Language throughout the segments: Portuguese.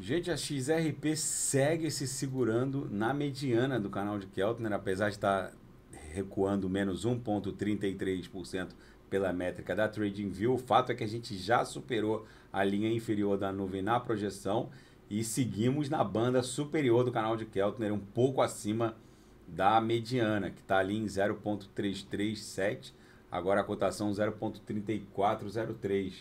Gente, a XRP segue se segurando na mediana do canal de Keltner, apesar de estar tá recuando menos 1,33% pela métrica da TradingView. O fato é que a gente já superou a linha inferior da nuvem na projeção e seguimos na banda superior do canal de Keltner, um pouco acima da mediana, que está ali em 0,337, agora a cotação 0,3403.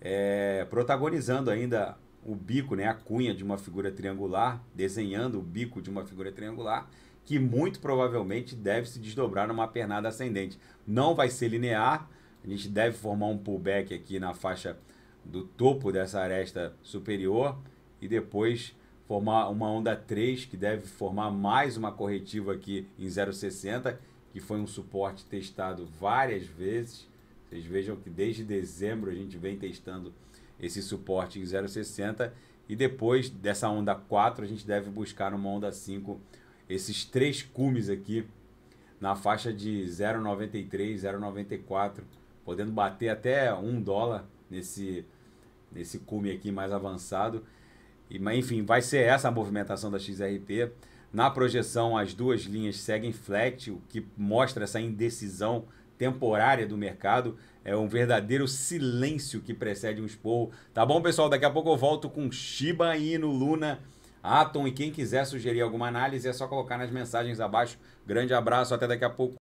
É, protagonizando ainda o bico, né, a cunha de uma figura triangular, desenhando o bico de uma figura triangular, que muito provavelmente deve se desdobrar numa pernada ascendente. Não vai ser linear, a gente deve formar um pullback aqui na faixa do topo dessa aresta superior e depois formar uma onda 3 que deve formar mais uma corretiva aqui em 0,60, que foi um suporte testado várias vezes vocês vejam que desde dezembro a gente vem testando esse suporte em 0,60 e depois dessa onda 4 a gente deve buscar uma onda 5, esses três cumes aqui na faixa de 0,93, 0,94, podendo bater até 1 dólar nesse nesse cume aqui mais avançado. E enfim, vai ser essa a movimentação da XRP. Na projeção, as duas linhas seguem flat, o que mostra essa indecisão temporária do mercado. É um verdadeiro silêncio que precede um esporro. Tá bom, pessoal? Daqui a pouco eu volto com Shiba Inu, Luna, Atom e quem quiser sugerir alguma análise é só colocar nas mensagens abaixo. Grande abraço, até daqui a pouco.